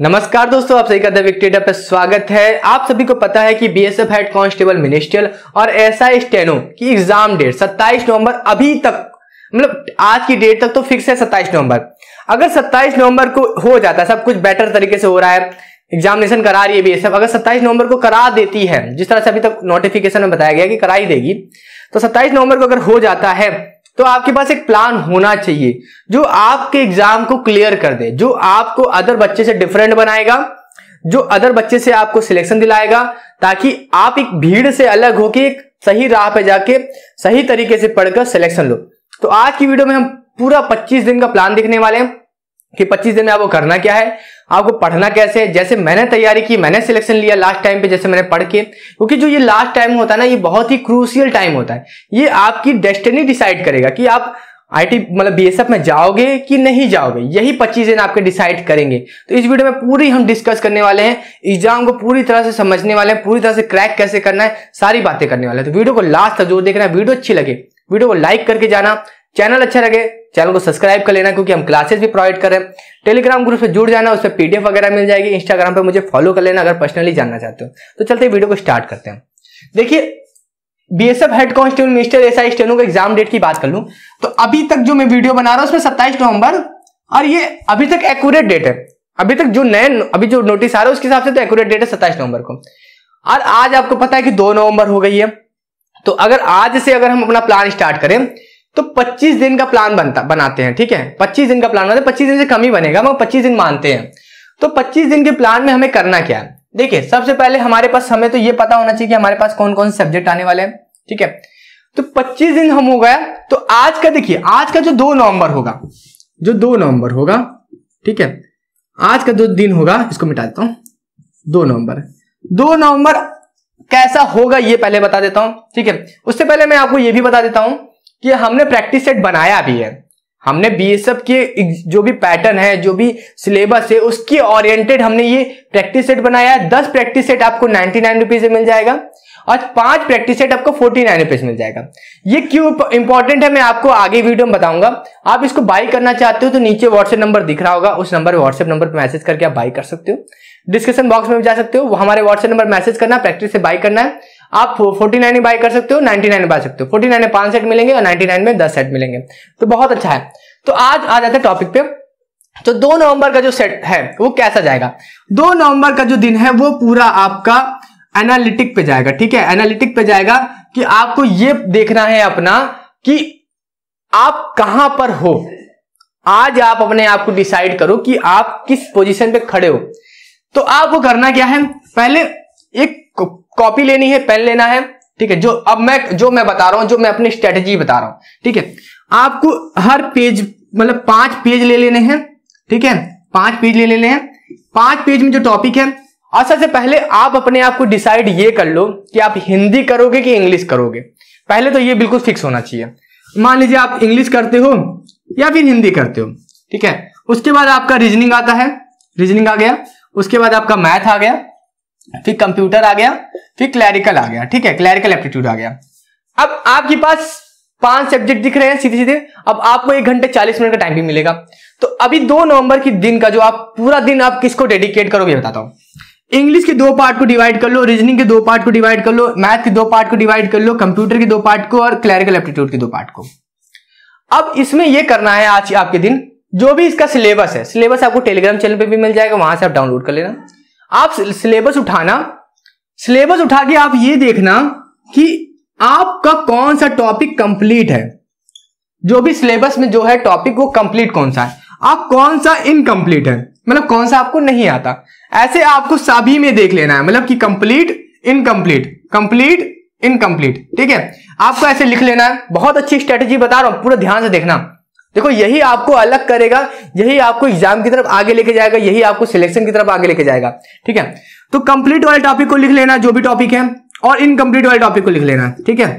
नमस्कार दोस्तों आप सभी का द पर स्वागत है आप सभी को पता है कि बीएसएफ हेड कांस्टेबल मिनिस्ट्रियल और एसआई स्टेनो की एग्जाम डेट 27 नवंबर अभी तक मतलब आज की डेट तक तो फिक्स है 27 नवंबर अगर 27 नवंबर को हो जाता है सब कुछ बेटर तरीके से हो रहा है एग्जामिनेशन करा रही है बीएसएफ अगर 27 नवंबर को करा देती है जिस तरह से अभी तक नोटिफिकेशन में बताया गया कि करा ही देगी तो 27 नवंबर को अगर हो जाता है तो आपके पास एक प्लान होना चाहिए जो आपके एग्जाम को क्लियर कर दे जो आपको अदर बच्चे से डिफरेंट बनाएगा जो अदर बच्चे से आपको सिलेक्शन दिलाएगा ताकि आप एक भीड़ से अलग होकर एक सही राह पे जाके सही तरीके से पढ़कर सिलेक्शन लो तो आज की वीडियो में हम पूरा 25 दिन का प्लान देखने वाले हैं कि 25 दिन में आपको करना क्या है आपको पढ़ना कैसे है जैसे मैंने तैयारी की मैंने सिलेक्शन लिया लास्ट टाइम पे जैसे मैंने पढ़ के क्योंकि जो ये लास्ट टाइम होता है ना ये बहुत ही क्रूसियल टाइम होता है ये आपकी डेस्टिनी डिसाइड करेगा कि आप आईटी मतलब बीएसएफ में जाओगे कि नहीं जाओगे यही पच्चीस दिन आपके डिसाइड करेंगे तो इस वीडियो में पूरी हम डिस्कस करने वाले हैं एग्जाम को पूरी तरह से समझने वाले हैं पूरी तरह से क्रैक कैसे करना है सारी बातें करने वाले हैं तो वीडियो को लास्ट तक जोर देखना वीडियो अच्छी लगे वीडियो को लाइक करके जाना चैनल अच्छा लगे चैनल को सब्सक्राइब कर लेना क्योंकि हम क्लासेस भी प्रोवाइड करें टेलीग्राम ग्रुप से जुड़ जाना उस पर पीडीएफ वगैरह मिल जाएगी इंस्टाग्राम पर मुझे फॉलो कर लेना अगर पर्सनली जानना चाहते हो तो चलते वीडियो को स्टार्ट करते हैं देखिए BSF head constable mister S I steno का एग्जाम डेट की बात कर लूं तो अभी तक जो मैं वीडियो बना रहा हूं उसमें सत्ताईस नवंबर और ये अभी तक एक्यूरेट डेट है अभी तक जो नए अभी जो नोटिस आ रहा है उसके हिसाब से तो एक्यूरेट डेट है सत्ताईस नवंबर को और आज आपको पता है कि दो नवंबर हो गई है तो अगर आज से अगर हम अपना प्लान स्टार्ट करें तो 25 दिन का प्लान बनता बनाते हैं ठीक है 25 दिन का प्लान बनाते हैं 25 दिन से कम ही बनेगा मगर 25 दिन मानते हैं तो 25 दिन के प्लान में हमें करना क्या है देखिए सबसे पहले हमारे पास हमें तो ये पता होना चाहिए कि हमारे पास कौन कौन से सब्जेक्ट आने वाले हैं ठीक है तो 25 दिन हम हो गया तो आज का देखिए आज का जो दो नवंबर होगा जो दो नवंबर होगा ठीक है आज का जो दिन होगा इसको मिटा देता हूं दो नवंबर दो नवंबर कैसा होगा ये पहले बता देता हूं ठीक है उससे पहले मैं आपको ये भी बता देता हूं कि हमने प्रैक्टिस सेट बनाया भी है हमने बी के जो भी पैटर्न है जो भी सिलेबस है उसके ओरिएंटेड हमने ये प्रैक्टिस सेट बनाया है दस प्रैक्टिस सेट आपको नाइनटी नाइन रुपीज मिल जाएगा और पांच प्रैक्टिस सेट आपको फोर्टी नाइन रुपीज मिल जाएगा ये क्यों इंपॉर्टेंट है मैं आपको आगे वीडियो में बताऊंगा आप इसको बाई करना चाहते हो तो नीचे व्हाट्सएप नंबर दिख रहा होगा उस नंबर व्हाट्सएप नंबर पर मैसेज करके आप बाई कर सकते हो डिस्क्रिप्शन बॉक्स में भी जा सकते हो हमारे व्हाट्सएप नंबर मैसेज करना प्रैक्टिस से बाई करना है आप 49 में बाय कर सकते हो 99 में बाय सकते हो 49 में पांच सेट मिलेंगे और 99 में दस सेट मिलेंगे तो बहुत अच्छा है तो आज आ जाते हैं टॉपिक पे तो दो नवंबर का जो सेट है वो कैसा जाएगा दो नवंबर का जो दिन है वो पूरा आपका एनालिटिक पे जाएगा ठीक है एनालिटिक पे जाएगा कि आपको ये देखना है अपना कि आप कहां पर हो आज आप अपने आप को डिसाइड करो कि आप किस पोजीशन पे खड़े हो तो आपको करना क्या है पहले एक कॉपी लेनी है पेन लेना है ठीक है जो अब मैं जो मैं बता रहा हूं जो मैं अपनी स्ट्रेटेजी बता रहा हूं ठीक है आपको हर पेज मतलब पांच पेज ले लेने हैं ठीक है पांच पेज ले लेने हैं पांच पेज में जो टॉपिक है और सबसे पहले आप अपने आप को डिसाइड ये कर लो कि आप हिंदी करोगे कि इंग्लिश करोगे पहले तो ये बिल्कुल फिक्स होना चाहिए मान लीजिए आप इंग्लिश करते हो या फिर हिंदी करते हो ठीक है उसके बाद आपका रीजनिंग आता है रीजनिंग आ गया उसके बाद आपका मैथ आ गया फिर कंप्यूटर आ गया फिर क्लैरिकल आ गया ठीक है क्लैरिकल एप्टीट्यूड आ गया अब आपके पास पांच सब्जेक्ट दिख रहे हैं सीधे सीधे अब आपको एक घंटे चालीस मिनट का टाइम भी मिलेगा तो अभी दो नवंबर के दिन का जो आप पूरा दिन आप किसको डेडिकेट करोगे बताता हूं इंग्लिश के दो पार्ट को डिवाइड कर लो रीजनिंग के दो पार्ट को डिवाइड कर लो मैथ के दो पार्ट को डिवाइड कर लो कंप्यूटर के दो पार्ट को और क्लैरिकल एप्टीट्यूड के दो पार्ट को अब इसमें यह करना है आज आपके दिन जो भी इसका सिलेबस है सिलेबस आपको टेलीग्राम चैनल पर भी मिल जाएगा वहां से आप डाउनलोड कर लेना आप सिलेबस उठाना सिलेबस उठा के आप ये देखना कि आपका कौन सा टॉपिक कंप्लीट है जो भी सिलेबस में जो है टॉपिक वो कंप्लीट कौन सा है आप कौन सा इनकम्प्लीट है मतलब कौन सा आपको नहीं आता ऐसे आपको सभी में देख लेना है मतलब कि कंप्लीट इनकम्प्लीट कंप्लीट इनकम्प्लीट ठीक है आपको ऐसे लिख लेना है बहुत अच्छी स्ट्रेटेजी बता रहा हूं पूरा ध्यान से देखना देखो यही आपको अलग करेगा यही आपको एग्जाम की तरफ आगे लेके जाएगा यही आपको सिलेक्शन की तरफ आगे लेके जाएगा ठीक है तो कंप्लीट वाले टॉपिक को लिख लेना जो भी टॉपिक है और इनकम्प्लीट वाले टॉपिक को लिख लेना ठीक है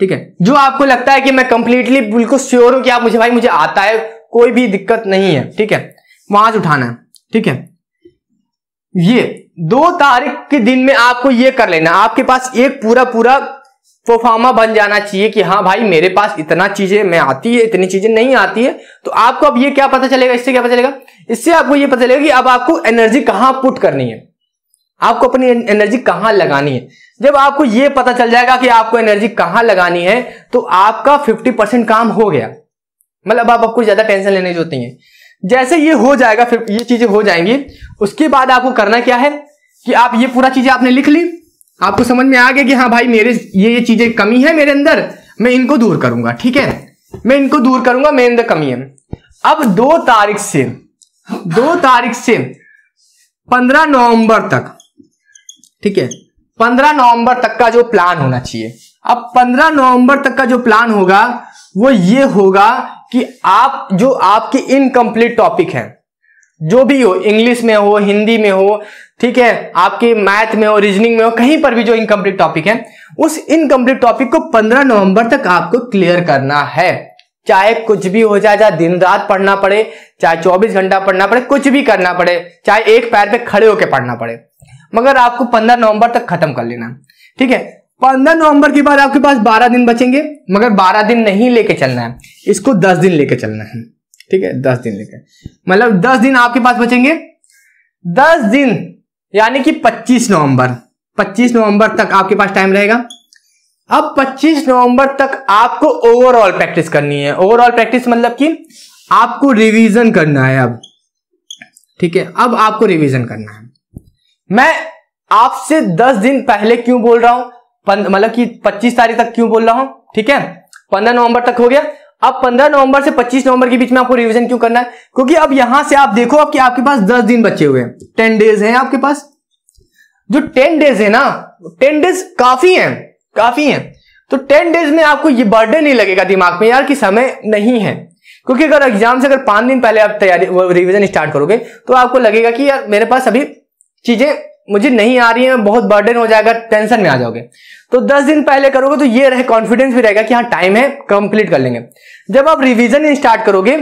ठीक है जो आपको लगता है कि मैं कंप्लीटली बिल्कुल श्योर हूं कि आप मुझे भाई मुझे आता है कोई भी दिक्कत नहीं है ठीक है वहां से उठाना है ठीक है ये दो तारीख के दिन में आपको ये कर लेना आपके पास एक पूरा पूरा फोफामा बन जाना चाहिए कि हाँ भाई मेरे पास इतना चीजें मैं आती है इतनी चीजें नहीं आती है तो आपको अब ये क्या पता चलेगा इससे क्या पता चलेगा इससे आपको ये पता चलेगा कि अब आपको एनर्जी कहाँ पुट करनी है आपको अपनी एनर्जी कहाँ लगानी है जब आपको ये पता चल जाएगा कि आपको एनर्जी कहाँ लगानी है तो आपका फिफ्टी परसेंट काम हो गया मतलब आप आपको ज्यादा टेंशन लेने जो जरूरत है जैसे ये हो जाएगा फिर ये चीजें हो जाएंगी उसके बाद आपको करना क्या है कि आप ये पूरा चीजें आपने लिख ली आपको समझ में आ गया कि हाँ भाई मेरे ये ये चीजें कमी है मेरे अंदर मैं इनको दूर करूंगा ठीक है मैं इनको दूर करूंगा मेरे अंदर कमी है अब दो तारीख से दो तारीख से पंद्रह नवंबर तक ठीक है पंद्रह नवंबर तक का जो प्लान होना चाहिए अब पंद्रह नवंबर तक का जो प्लान होगा वो ये होगा कि आप जो आपके इनकम्प्लीट टॉपिक है जो भी हो इंग्लिश में हो हिंदी में हो ठीक है आपके मैथ में हो रीजनिंग में हो कहीं पर भी जो इनकम्प्लीट टॉपिक है उस इनकम्प्लीट टॉपिक को 15 नवंबर तक आपको क्लियर करना है चाहे कुछ भी हो जाए चाहे दिन रात पढ़ना पड़े चाहे 24 घंटा पढ़ना पड़े कुछ भी करना पड़े चाहे एक पैर पे खड़े होकर पढ़ना पड़े मगर आपको 15 नवंबर तक खत्म कर लेना ठीक है 15 नवंबर के बाद आपके पास 12 दिन बचेंगे मगर 12 दिन नहीं लेके चलना है इसको 10 दिन लेके चलना है ठीक है दस दिन लेकर मतलब दस दिन आपके पास बचेंगे दस दिन यानी कि पच्चीस नवंबर पच्चीस नवंबर तक आपके पास टाइम रहेगा अब 25 नवंबर तक आपको ओवरऑल प्रैक्टिस करनी है ओवरऑल प्रैक्टिस मतलब कि आपको रिवीजन करना है अब ठीक है अब आपको रिवीजन करना है मैं आपसे 10 दिन पहले क्यों बोल रहा हूं मतलब कि 25 तारीख तक क्यों बोल रहा हूं ठीक है 15 नवंबर तक हो गया अब 15 नवंबर से 25 नवंबर के बीच में आपको रिवीजन क्यों करना है क्योंकि अब यहां से आप देखो आपके आपके पास 10 दिन बचे हुए हैं 10 डेज हैं आपके पास जो 10 डेज है ना 10 डेज काफी हैं काफी हैं तो 10 डेज में आपको ये बर्डन नहीं लगेगा दिमाग में यार कि समय नहीं है क्योंकि अगर एग्जाम से अगर पांच दिन पहले आप तैयारी रिविजन स्टार्ट करोगे तो आपको लगेगा कि यार मेरे पास अभी चीजें मुझे नहीं आ रही है बहुत बर्डन हो जाएगा टेंशन में आ जाओगे तो दस दिन पहले करोगे तो ये रहे कॉन्फिडेंस भी रहेगा कि हाँ टाइम है कंप्लीट कर लेंगे जब आप रिविजन स्टार्ट करोगे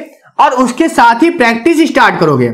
और उसके साथ ही प्रैक्टिस स्टार्ट करोगे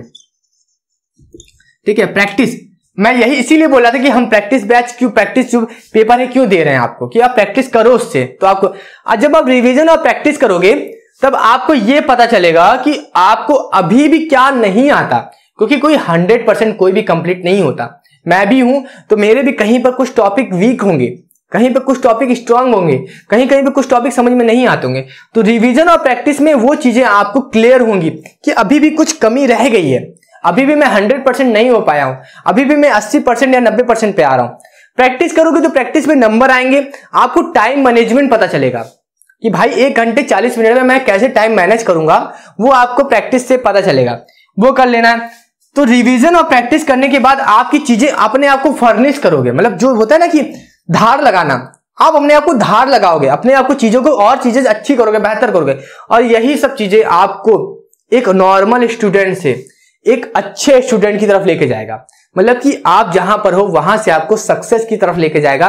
ठीक है प्रैक्टिस मैं यही इसीलिए बोल रहा था कि हम प्रैक्टिस बैच क्यों प्रैक्टिस पेपर है क्यों दे रहे हैं आपको कि आप प्रैक्टिस करो उससे तो आपको जब आप रिवीजन और प्रैक्टिस करोगे तब आपको ये पता चलेगा कि आपको अभी भी क्या नहीं आता क्योंकि कोई हंड्रेड परसेंट कोई भी कंप्लीट नहीं होता मैं भी हूं तो मेरे भी कहीं पर कुछ टॉपिक वीक होंगे कहीं पर कुछ टॉपिक स्ट्रांग होंगे कहीं कहीं पर कुछ टॉपिक समझ में नहीं आते होंगे तो रिवीजन और प्रैक्टिस में वो चीजें आपको क्लियर होंगी कि अभी भी कुछ कमी रह गई है अभी भी मैं हंड्रेड परसेंट नहीं हो पाया हूं अभी भी मैं अस्सी परसेंट या नब्बे परसेंट पे आ रहा हूं प्रैक्टिस करोगे तो प्रैक्टिस में नंबर आएंगे आपको टाइम मैनेजमेंट पता चलेगा कि भाई एक घंटे चालीस मिनट में मैं कैसे टाइम मैनेज करूंगा वो आपको प्रैक्टिस से पता चलेगा वो कर लेना है तो रिवीजन और प्रैक्टिस करने के बाद आपकी चीजें अपने आप को फर्निश करोगे मतलब जो होता है ना कि धार लगाना आप अपने आप को धार लगाओगे अपने आप को चीजों को और चीजें अच्छी करोगे बेहतर करोगे और यही सब चीजें आपको एक नॉर्मल स्टूडेंट से एक अच्छे स्टूडेंट की तरफ लेके जाएगा मतलब कि आप जहां पर हो वहां से आपको सक्सेस की तरफ लेके जाएगा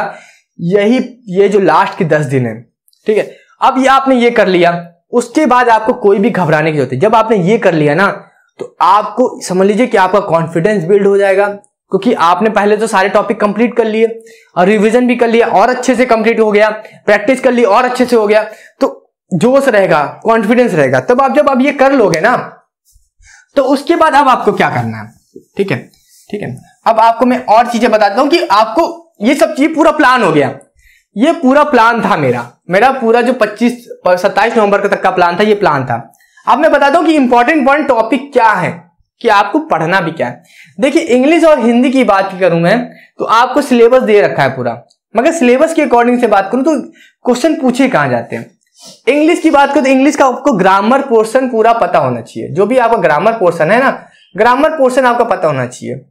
यही ये जो लास्ट के दस दिन है ठीक है अब ये आपने ये कर लिया उसके बाद आपको कोई भी घबराने की जरूरत है जब आपने ये कर लिया ना तो आपको समझ लीजिए कि आपका कॉन्फिडेंस बिल्ड हो जाएगा क्योंकि आपने पहले तो सारे टॉपिक कंप्लीट कर लिए और रिवीजन भी कर लिया और अच्छे से कंप्लीट हो गया प्रैक्टिस कर ली और अच्छे से हो गया तो जोश रहेगा कॉन्फिडेंस रहेगा तब आप जब आप ये कर लोगे ना तो उसके बाद अब आपको क्या करना है ठीक है ठीक है अब आपको मैं और चीजें बताता हूं कि आपको ये सब चीज पूरा प्लान हो गया ये पूरा प्लान था मेरा मेरा पूरा जो 25 सत्ताईस नवंबर तक का प्लान था ये प्लान था अब मैं बता दूं कि इंपॉर्टेंट पॉइंट टॉपिक क्या है कि आपको पढ़ना भी क्या है देखिए इंग्लिश और हिंदी की बात करूं मैं तो आपको सिलेबस दे रखा है पूरा मगर सिलेबस के अकॉर्डिंग से बात करूं तो क्वेश्चन पूछे कहां जाते हैं इंग्लिश की बात करूं तो इंग्लिश का आपको ग्रामर पोर्शन पूरा पता होना चाहिए जो भी आपका ग्रामर पोर्शन है ना ग्रामर पोर्शन आपका पता होना चाहिए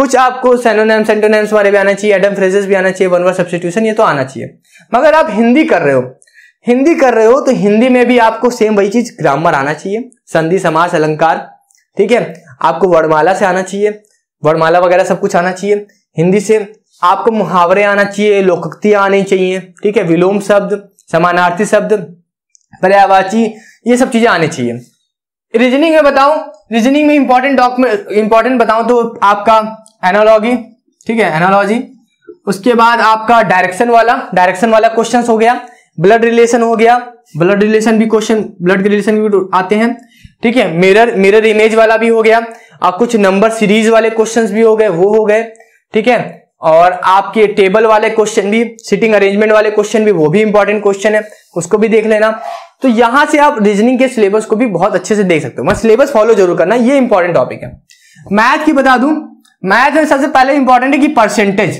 कुछ आपको सेनोनेम सेंटोनेम्स वाले भी आना चाहिए एडम फ्रेजेस भी आना चाहिए वन वर्ड सब्सटीट्यूशन ये तो आना चाहिए मगर आप हिंदी कर रहे हो हिंदी कर रहे हो तो हिंदी में भी आपको सेम वही चीज ग्रामर आना चाहिए संधि समास अलंकार ठीक है आपको वर्णमाला से आना चाहिए वर्णमाला वगैरह सब कुछ आना चाहिए हिंदी से आपको मुहावरे आना चाहिए लोकोक्तियां आनी चाहिए ठीक है विलोम शब्द समानार्थी शब्द पर्यावाची ये सब चीजें आनी चाहिए रीजनिंग में बताओ रीजनिंग में इंपॉर्टेंट डॉक्यूमेंट इंपॉर्टेंट बताऊं तो आपका एनोलॉजी ठीक है एनोलॉजी उसके बाद आपका डायरेक्शन वाला डायरेक्शन वाला क्वेश्चन हो गया ब्लड रिलेशन हो गया ब्लड रिलेशन भी क्वेश्चन ब्लड के रिलेशन भी आते हैं ठीक है मिरर मिरर इमेज वाला भी हो गया आप कुछ नंबर सीरीज वाले क्वेश्चन भी हो गए वो हो गए ठीक है और आपके टेबल वाले क्वेश्चन भी सिटिंग अरेंजमेंट वाले क्वेश्चन भी वो भी इंपॉर्टेंट क्वेश्चन है उसको भी देख लेना तो यहां से आप रीजनिंग के सिलेबस को भी बहुत अच्छे से देख सकते हो मैं सिलेबस फॉलो जरूर करना ये इंपॉर्टेंट टॉपिक है मैथ की बता दूं मैथ में सबसे पहले इंपॉर्टेंट है कि परसेंटेज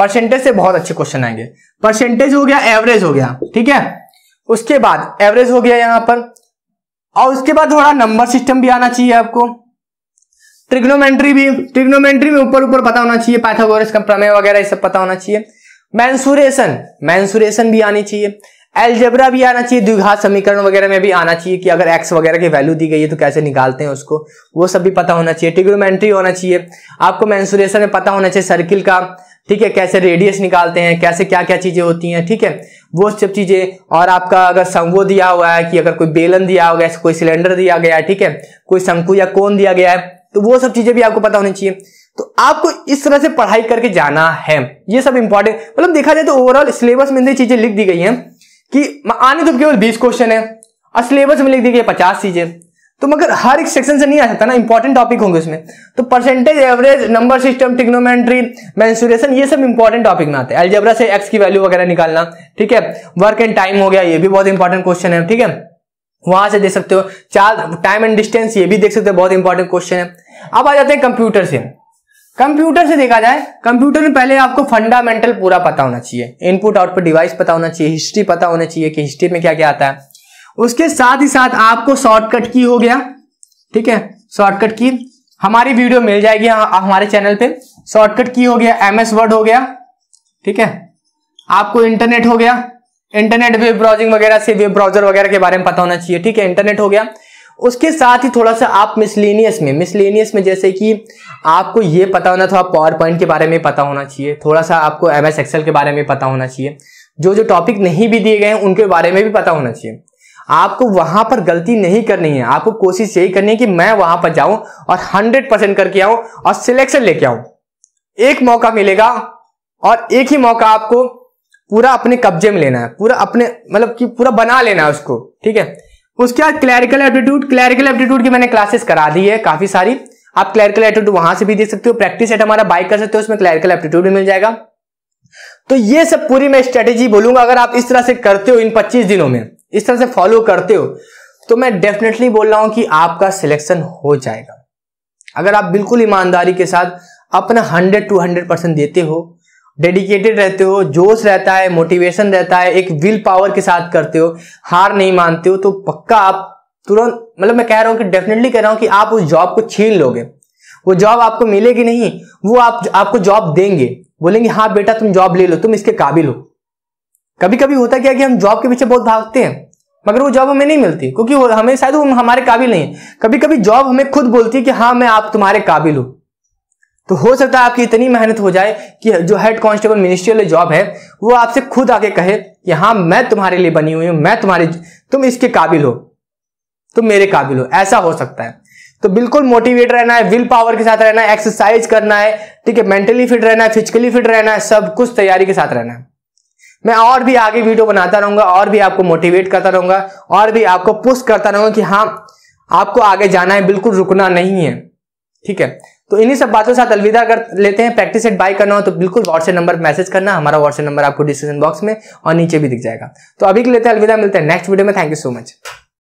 परसेंटेज से बहुत अच्छे क्वेश्चन आएंगे परसेंटेज हो गया एवरेज हो गया ठीक है उसके बाद एवरेज हो गया यहां पर और उसके बाद थोड़ा नंबर सिस्टम भी आना चाहिए आपको ट्रिग्नोमेंट्री भी ट्रिग्नोमेंट्री में ऊपर ऊपर पता होना चाहिए पाथागोरस का प्रमेय वगैरह ये सब पता होना चाहिए मैंसुरेशन मैंसुरेशन भी आनी चाहिए एलजेब्रा भी आना चाहिए द्विघात समीकरण वगैरह में भी आना चाहिए कि अगर एक्स वगैरह की वैल्यू दी गई है तो कैसे निकालते हैं उसको वो सब भी पता होना चाहिए ट्रिग्नोमेंट्री होना चाहिए आपको मैंसुरेशन में पता होना चाहिए सर्किल का ठीक है कैसे रेडियस निकालते हैं कैसे क्या क्या चीज़ें होती हैं ठीक है वो सब चीज़ें और आपका अगर संगो दिया हुआ है कि अगर कोई बेलन दिया हो गया कोई सिलेंडर दिया गया है ठीक है कोई शंकु या कोन दिया गया है तो वो सब चीज़ें भी आपको पता होनी चाहिए तो आपको इस तरह से पढ़ाई करके जाना है ये सब इंपॉर्टेंट मतलब देखा जाए तो ओवरऑल सिलेबस में चीज़ें लिख दी गई है कि आने तो केवल बीस क्वेश्चन है और सिलेबस में लिख दी गई पचास चीज़ें तो मगर हर एक सेक्शन से नहीं आ सकता ना इंपॉर्टेंट टॉपिक होंगे उसमें तो percentage average number system trigonometry mensuration ये सब इंपॉर्टेंट टॉपिक में आते हैं एलजेब्रा से एक्स की वैल्यू वगैरह निकालना ठीक है वर्क एंड टाइम हो गया ये भी बहुत इंपॉर्टेंट क्वेश्चन है ठीक है वहां से देख सकते हो चार टाइम एंड डिस्टेंस ये भी देख सकते हो बहुत इंपॉर्टेंट क्वेश्चन है अब आ जाते हैं कंप्यूटर से कंप्यूटर से देखा जाए कंप्यूटर में पहले आपको फंडामेंटल पूरा पता होना चाहिए इनपुट आउटपुट डिवाइस पता होना चाहिए हिस्ट्री पता होना चाहिए कि हिस्ट्री में क्या क्या आता है उसके साथ ही साथ आपको शॉर्टकट की हो गया ठीक है शॉर्टकट की हमारी वीडियो मिल जाएगी हमारे चैनल पे शॉर्टकट की हो गया एमएस वर्ड हो गया ठीक है आपको इंटरनेट हो गया इंटरनेट वेब ब्राउजिंग वगैरह से वेब ब्राउजर वगैरह के बारे में पता होना चाहिए ठीक है इंटरनेट हो गया उसके साथ ही थोड़ा सा आप मिसलेनियस में मिसलेनियस में जैसे कि आपको ये पता होना थोड़ा पावर पॉइंट के बारे में पता होना चाहिए थोड़ा सा आपको एम एस एक्सेल के बारे में पता होना चाहिए जो जो टॉपिक नहीं भी दिए गए हैं उनके बारे में भी पता होना चाहिए आपको वहां पर गलती नहीं करनी है आपको कोशिश यही करनी है कि मैं वहां पर जाऊं और हंड्रेड परसेंट करके आऊं और सिलेक्शन लेके आऊं एक मौका मिलेगा और एक ही मौका आपको पूरा अपने कब्जे में लेना है पूरा अपने मतलब कि पूरा बना लेना है उसको ठीक है उसके बाद क्लैरिकल एप्टीट्यूड क्लैरिकल एप्टीट्यूड की मैंने क्लासेस करा दी है काफी सारी आप क्लैरिकल एप्टीट्यूड वहां से भी देख सकते हो प्रैक्टिस एट हमारा बाइक कर सकते हो उसमें क्लैरिकल एप्टीट्यूड भी मिल जाएगा तो ये सब पूरी मैं स्ट्रेटेजी बोलूंगा अगर आप इस तरह से करते हो इन 25 दिनों में इस तरह से फॉलो करते हो तो मैं डेफिनेटली बोल रहा हूं कि आपका सिलेक्शन हो जाएगा अगर आप बिल्कुल ईमानदारी के साथ अपना हंड्रेड टू हंड्रेड परसेंट देते हो डेडिकेटेड रहते हो जोश रहता है मोटिवेशन रहता है एक विल पावर के साथ करते हो हार नहीं मानते हो तो पक्का आप तुरंत मतलब मैं कह रहा हूँ कि डेफिनेटली कह रहा हूँ कि आप उस जॉब को छीन लोगे वो जॉब आपको मिलेगी नहीं वो आप आपको जॉब देंगे बोलेंगे हाँ बेटा तुम जॉब ले लो तुम इसके काबिल हो कभी कभी होता क्या कि हम जॉब के पीछे बहुत भागते हैं मगर वो जॉब हमें नहीं मिलती क्योंकि वो हमें शायद वो हमारे काबिल नहीं है कभी कभी जॉब हमें खुद बोलती है कि हाँ मैं आप तुम्हारे काबिल हूं तो हो सकता है आपकी इतनी मेहनत हो जाए कि जो हेड कांस्टेबल मिनिस्ट्रियल जॉब है वो आपसे खुद आके कहे कि हाँ मैं तुम्हारे लिए बनी हुई हूं मैं तुम्हारे तुम इसके काबिल हो तुम मेरे काबिल हो ऐसा हो सकता है तो बिल्कुल मोटिवेट रहना है विल पावर के साथ रहना है एक्सरसाइज करना है ठीक है मेंटली फिट रहना है फिजिकली फिट रहना है सब कुछ तैयारी के साथ रहना है मैं और भी आगे वीडियो बनाता रहूंगा और भी आपको मोटिवेट करता रहूंगा और भी आपको पुश करता रहूंगा कि हाँ आपको आगे जाना है बिल्कुल रुकना नहीं है ठीक है तो इन्हीं सब बातों के साथ अलविदा कर लेते हैं प्रैक्टिस सेट बाय करना हो तो बिल्कुल व्हाट्सएप नंबर मैसेज करना हमारा व्हाट्सएप नंबर आपको डिस्क्रिप्शन बॉक्स में और नीचे भी दिख जाएगा तो अभी के लेते तो हैं अलविदा मिलते हैं नेक्स्ट वीडियो में थैंक यू सो मच